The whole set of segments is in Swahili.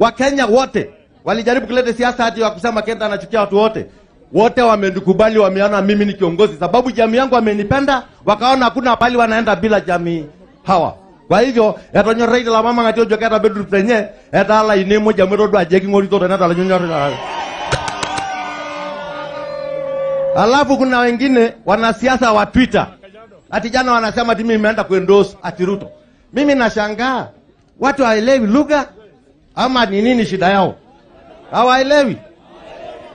Wakenya wote walijaribu kuleta siasa hati ya kusema Kenya anachukia watu wote. Wote wamenikubali, wameona mimi ni kiongozi, sababu jamii yangu amenipenda, wakaona hakuna pali wanaenda bila jamii hawa. Kwa hivyo la mama ng'atio joki eta bedrup tenye etaa laine moja amu etodua jeki ng'orito tenetalanyonyorita Alafu kuna wengine wanasiasa wa Twitter ati jana wanasema ati mimi nimeenda kuendos ati Ruto. Mimi nashangaa watu haelewi lugha ama ni nini shida yao? Hawaelewi.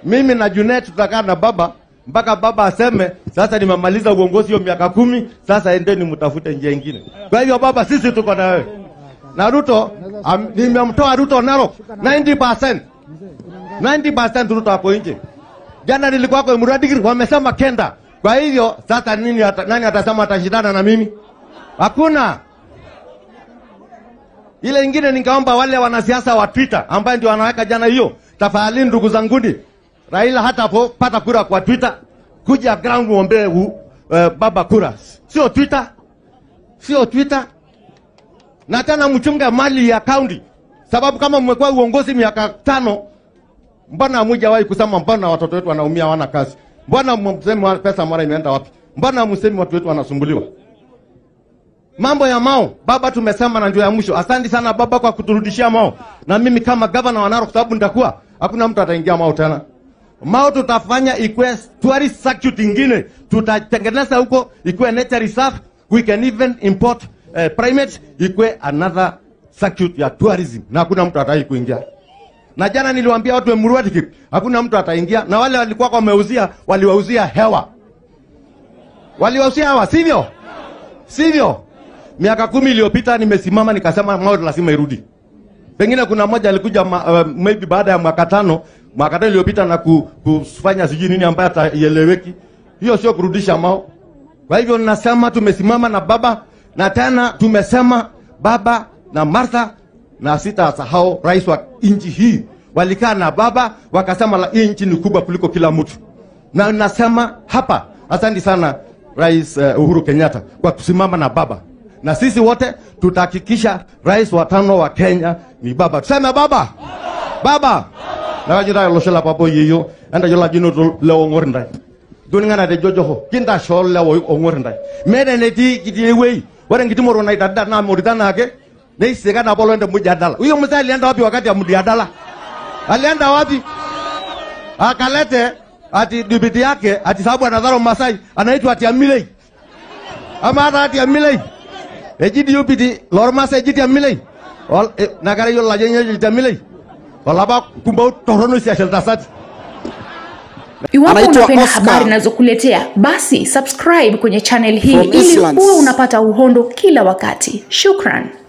Mimi na Junet tutakaa na baba mpaka baba aseme sasa, nimemaliza uongozi wa miaka kumi, sasa endeni mtafute njia ingine. Kwa hivyo baba, sisi tuko na wewe na Ruto. Nimemtoa Ruto Narok 90%, 90% Ruto hapo nje. Jana nilikuwa kwa Mradikiri, wamesema kenda. Kwa hivyo sasa nini, nani atasema atashindana na mimi? Hakuna. Ile ingine ningeomba wale wanasiasa wa Twitter ambaye ndio wanaweka jana hiyo, tafadhali ndugu zanguni, Raila hata po pata kura kwa Twitter, kuja ground muombe uh, eh, baba kura, sio Twitter, sio Twitter. Na tena mchunge mali ya county, sababu kama mmekuwa uongozi miaka tano, mbona hamujawahi kusema mbona watoto wetu wanaumia, wana kazi? Mbona msemi pesa mara imeenda wapi? Mbona msemi watu wetu wanasumbuliwa? Mambo ya Mao baba, tumesema na ndio ya mwisho. Asante sana baba kwa kuturudishia Mao, na mimi kama gavana wa Narok, sababu nitakuwa hakuna mtu ataingia Mao tena. Mao tutafanya ikuwe tourist circuit ingine, tutatengeneza huko ikuwe nature reserve, we can even import uh, eh, primates, ikuwe another circuit ya tourism, na hakuna mtu atai kuingia. Na jana niliwaambia watu wa Muriatiki, hakuna mtu ataingia, na wale walikuwa wameuzia, waliwauzia hewa, waliwauzia hewa, sivyo? Sivyo? Miaka kumi iliyopita nimesimama nikasema Maori lazima irudi. Pengine kuna mmoja alikuja ma, uh, maybe baada ya mwaka tano mwaka tano iliyopita na ku, kufanya sijui nini ambaye ataieleweki. Hiyo sio kurudisha Mao. Kwa hivyo ninasema tumesimama na baba na tena tumesema baba na Martha na sita sahau rais wa nchi hii walikaa na baba wakasema la nchi ni kubwa kuliko kila mtu, na nasema hapa asante sana Rais uh, Uhuru Kenyatta kwa kusimama na baba na sisi wote tutahakikisha rais wa tano wa Kenya ni baba. Tuseme baba, baba baba. Baba. Na nakajita olosho lapapo yeyio entayiolo ajo inoto lewa ong'or ntae duninng'ana te jojoho kintasho lewa ong'or mene ne ti kiti we ore ngiti moro na na naitadada naa moritana ake neisika napolo ente mujadala huyo mzee alienda wapi wakati ya mjadala alienda wapi akalete ati dibiti yake ati sababu anadharo masai anaitwa ati amilei ama hata ati amilei ejid lor lormasa ejidi yamilei wal eh, nagara yol laje ejid yamilei walaba kumbau torono si ashal tasati Iwapo unapenda habari nazokuletea basi subscribe kwenye channel hii ili uwe unapata uhondo kila wakati. Shukran.